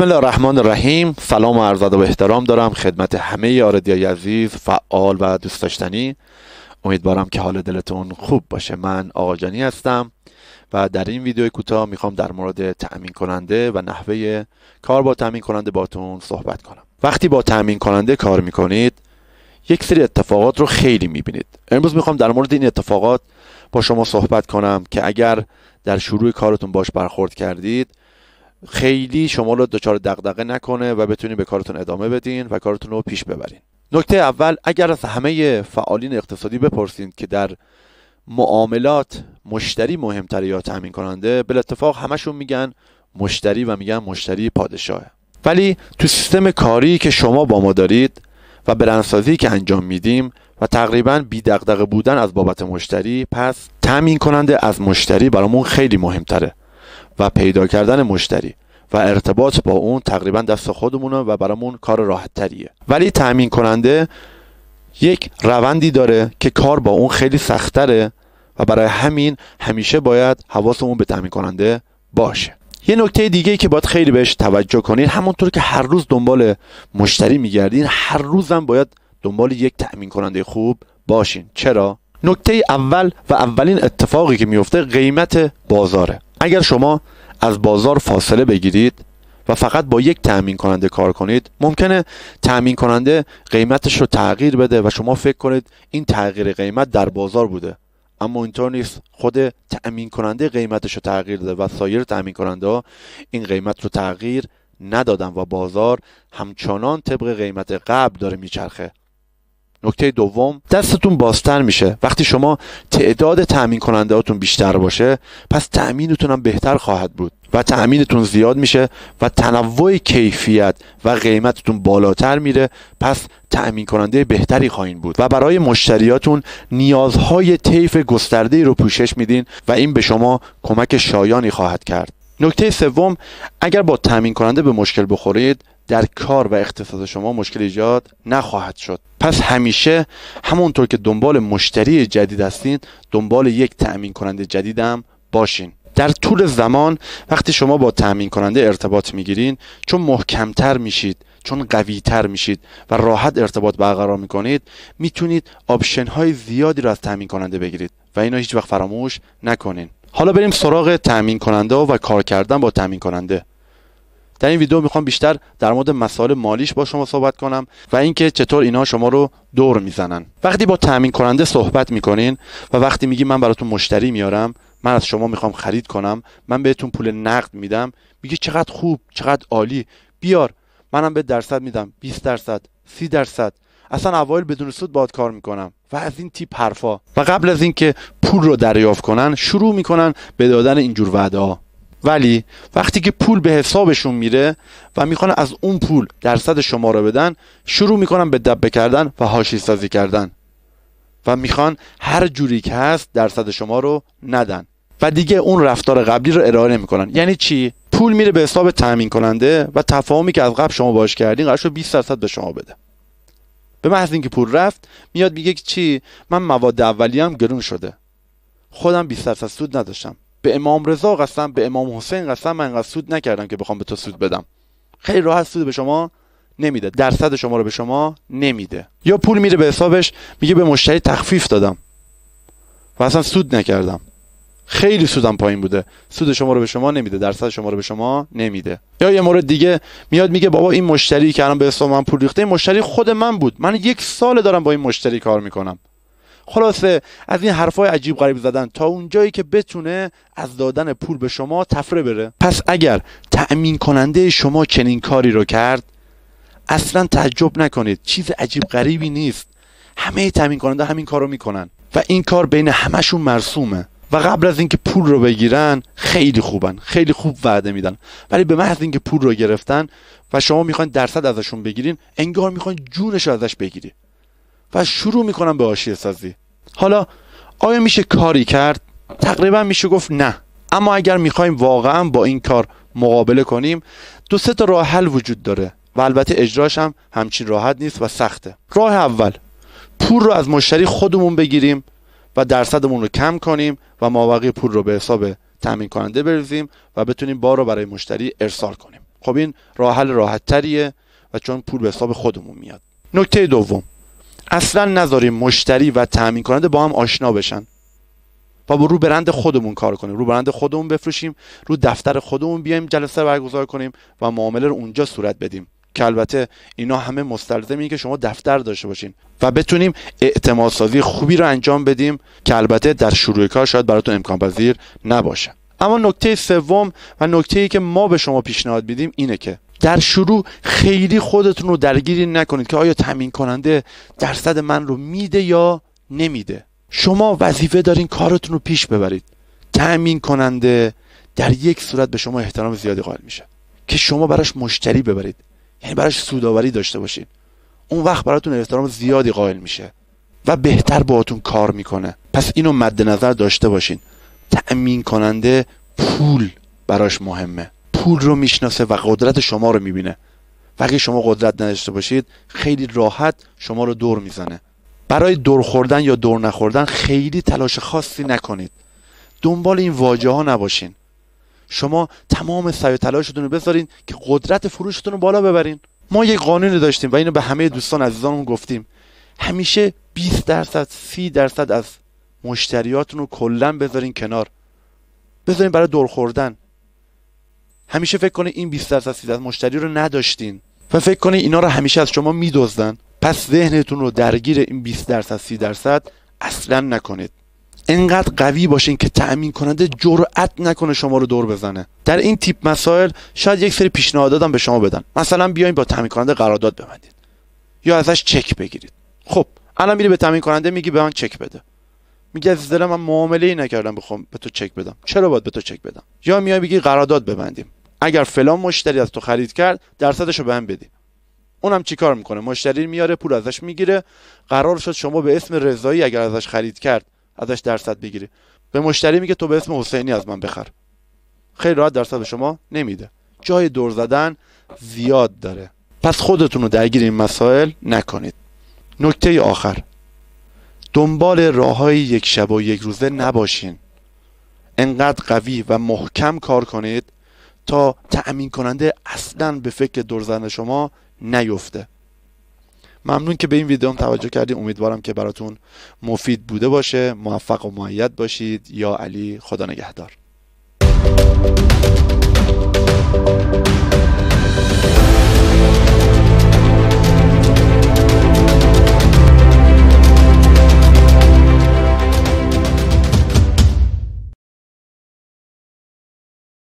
بسم الله الرحمن الرحیم سلام و عرض و احترام دارم خدمت همه آردیای عزیز فعال و دوست داشتنی امیدوارم که حال دلتون خوب باشه من آقا جانی هستم و در این ویدیو کوتاه میخوام در مورد تأمین کننده و نحوه کار با تأمین کننده باتون صحبت کنم وقتی با تأمین کننده کار میکنید یک سری اتفاقات رو خیلی میبینید امروز میخوام در مورد این اتفاقات با شما صحبت کنم که اگر در شروع کارتون باش برخورد کردید خیلی شما رو دچار دغدغه نکنه و بتونید به کارتون ادامه بدین و کارتون رو پیش ببرین نکته اول اگر از همه فعالین اقتصادی بپرسید که در معاملات مشتری مهمتره یا تامین کننده بل اتفاق همشون میگن مشتری و میگن مشتری پادشاهه ولی تو سیستم کاری که شما با ما دارید و برندسازی که انجام میدیم و تقریبا بی دغدغه بودن از بابت مشتری پس تامین کننده از مشتری برامون خیلی مهمتره و پیدا کردن مشتری و ارتباط با اون تقریبا دست خودمونه و برامون کار راحت تریه ولی تأمین کننده یک روندی داره که کار با اون خیلی سختره و برای همین همیشه باید حواسمون به تأمین کننده باشه یه نکته دیگه که باید خیلی بهش توجه کنین همونطور که هر روز دنبال مشتری میگردین هر روزم باید دنبال یک تأمین کننده خوب باشین چرا؟ نکته اول و اولین اتفاقی که میفته قیمت بازاره اگر شما از بازار فاصله بگیرید و فقط با یک تأمین کننده کار کنید ممکنه تأمین کننده قیمتش رو تغییر بده و شما فکر کنید این تغییر قیمت در بازار بوده اما اینطور نیست خود تأمین کننده قیمتش رو تغییر داده و سایر تأمین کننده ها این قیمت رو تغییر ندادن و بازار همچنان طبق قیمت قبل داره میچرخه نکته دوم دستتون بازتر میشه وقتی شما تعداد تأمین کننده هاتون بیشتر باشه پس تأمینتون هم بهتر خواهد بود و تأمینتون زیاد میشه و تنوع کیفیت و قیمتتون بالاتر میره پس تأمین کننده بهتری خواهید بود و برای مشتریاتون نیازهای طیف گسترده رو پوشش میدین و این به شما کمک شایانی خواهد کرد نکته سوم اگر با تأمین کننده به مشکل بخورید در کار و اقتصاد شما مشکل ایجاد نخواهد شد پس همیشه همونطور که دنبال مشتری جدید هستین دنبال یک تأمین کننده جدیدم باشین در طول زمان وقتی شما با تأمین کننده ارتباط میگیرین چون محکمتر میشید چون قویتر میشید و راحت ارتباط برقرار میکنید میتونید آپشن های زیادی را از تأمین کننده بگیرید و اینا هیچ وقت فراموش نکنین حالا بریم سراغ تأمین کننده و کار کردن با تأمین کننده در این ویدیو میخوام بیشتر در مورد مسائل مالیش با شما صحبت کنم و اینکه چطور اینا شما رو دور میزنن وقتی با تامین کننده صحبت میکنین و وقتی میگی من براتون مشتری میارم من از شما میخوام خرید کنم من بهتون پول نقد میدم میگه چقدر خوب چقدر عالی بیار منم به درصد میدم 20 درصد 30 درصد اصلا اوایل بدون سود باد کار میکنم و از این تیپ حرفا و قبل از اینکه پول رو دریافت کنن شروع میکنن به دادن اینجور وعده ها ولی وقتی که پول به حسابشون میره و میخوان از اون پول درصد شما رو بدن شروع میکنن به دبه کردن و هاشی سازی کردن و میخوان هر جوری که هست درصد شما رو ندن و دیگه اون رفتار قبلی رو ارائه میکنن یعنی چی پول میره به حساب تامین کننده و تفاهمی که از قبل شما باش کردین قرار شد 20 درصد به شما بده به محض اینکه پول رفت میاد میگه چی من مواد اولیه‌ام گرون شده خودم 20 درصد سود نداشتم به امام رضا قسم به امام حسین قسم من قصد سود نکردم که بخوام به تو سود بدم خیلی راحت سود به شما نمیده درصد شما رو به شما نمیده یا پول میره به حسابش میگه به مشتری تخفیف دادم و اصلا سود نکردم خیلی سودم پایین بوده سود شما رو به شما نمیده درصد شما رو به شما نمیده یا یه مورد دیگه میاد میگه بابا این مشتری که الان به حساب من پول ریخته مشتری خود من بود من یک سال دارم با این مشتری کار میکنم خلاصه از این حرفای عجیب غریب زدن تا اونجایی که بتونه از دادن پول به شما تفره بره پس اگر تأمین کننده شما چنین کاری رو کرد اصلا تعجب نکنید چیز عجیب غریبی نیست همه تأمین کننده همین کار رو میکنن و این کار بین همشون مرسومه و قبل از اینکه پول رو بگیرن خیلی خوبن خیلی خوب وعده میدن ولی به محض اینکه پول رو گرفتن و شما میخواین درصد ازشون بگیرین انگار میخواین جونش رو ازش بگیرید و شروع میکنن به آشیه سازی حالا آیا میشه کاری کرد تقریبا میشه گفت نه اما اگر میخوایم واقعا با این کار مقابله کنیم دو سه تا راه حل وجود داره و البته اجراش هم همچین راحت نیست و سخته راه اول پول رو از مشتری خودمون بگیریم و درصدمون رو کم کنیم و مابقی پول رو به حساب تامین کننده بریزیم و بتونیم بار رو برای مشتری ارسال کنیم خب این راه حل راحت تریه و چون پول به حساب خودمون میاد نکته دوم اصلا نذاریم مشتری و تامین کننده با هم آشنا بشن و با رو برند خودمون کار کنیم رو برند خودمون بفروشیم رو دفتر خودمون بیایم جلسه برگزار کنیم و معامله رو اونجا صورت بدیم که البته اینا همه مستلزم این که شما دفتر داشته باشین و بتونیم اعتماد سازی خوبی رو انجام بدیم که البته در شروع کار شاید براتون امکان پذیر نباشه اما نکته سوم و نکته ای که ما به شما پیشنهاد میدیم اینه که در شروع خیلی خودتون رو درگیری نکنید که آیا تمین کننده درصد من رو میده یا نمیده شما وظیفه دارین کارتون رو پیش ببرید تأمین کننده در یک صورت به شما احترام زیادی قائل میشه که شما براش مشتری ببرید یعنی براش سوداوری داشته باشید. اون وقت براتون احترام زیادی قائل میشه و بهتر باهاتون کار میکنه پس اینو مد نظر داشته باشین تأمین کننده پول براش مهمه پول رو میشناسه و قدرت شما رو میبینه و اگه شما قدرت نداشته باشید خیلی راحت شما رو دور میزنه برای دور خوردن یا دور نخوردن خیلی تلاش خاصی نکنید دنبال این واجه ها نباشین شما تمام سعی و تلاشتون رو بذارین که قدرت فروشتون رو بالا ببرین ما یک قانونی داشتیم و اینو به همه دوستان عزیزانمون گفتیم همیشه 20 درصد 30 درصد از مشتریاتون رو کلا بذارین کنار بذارین برای دور خوردن همیشه فکر کنه این 20 درصد 30 درصد مشتری رو نداشتین و فکر کنه اینا رو همیشه از شما میدزدن پس ذهنتون رو درگیر این 20 درصد 30 درصد اصلا نکنید انقدر قوی باشین که تأمین کننده جرأت نکنه شما رو دور بزنه در این تیپ مسائل شاید یک سری پیشنهاد به شما بدن مثلا بیاین با تأمین کننده قرارداد ببندید یا ازش چک بگیرید خب الان میری به تأمین کننده میگی به من چک بده میگه از دلم من معامله ای نکردم بخوام به تو چک بدم چرا باید به تو چک بدم یا میای بگی قرارداد ببندیم اگر فلان مشتری از تو خرید کرد درصدش رو به هم بدی اونم چیکار میکنه مشتری میاره پول ازش میگیره قرار شد شما به اسم رضایی اگر ازش خرید کرد ازش درصد بگیری به مشتری میگه تو به اسم حسینی از من بخر خیلی راحت درصد به شما نمیده جای دور زدن زیاد داره پس خودتون رو درگیر این مسائل نکنید نکته آخر دنبال راه یک شب و یک روزه نباشین انقدر قوی و محکم کار کنید تا تأمین کننده اصلا به فکر دور زدن شما نیفته ممنون که به این ویدیوم توجه کردید امیدوارم که براتون مفید بوده باشه موفق و معید باشید یا علی خدا نگهدار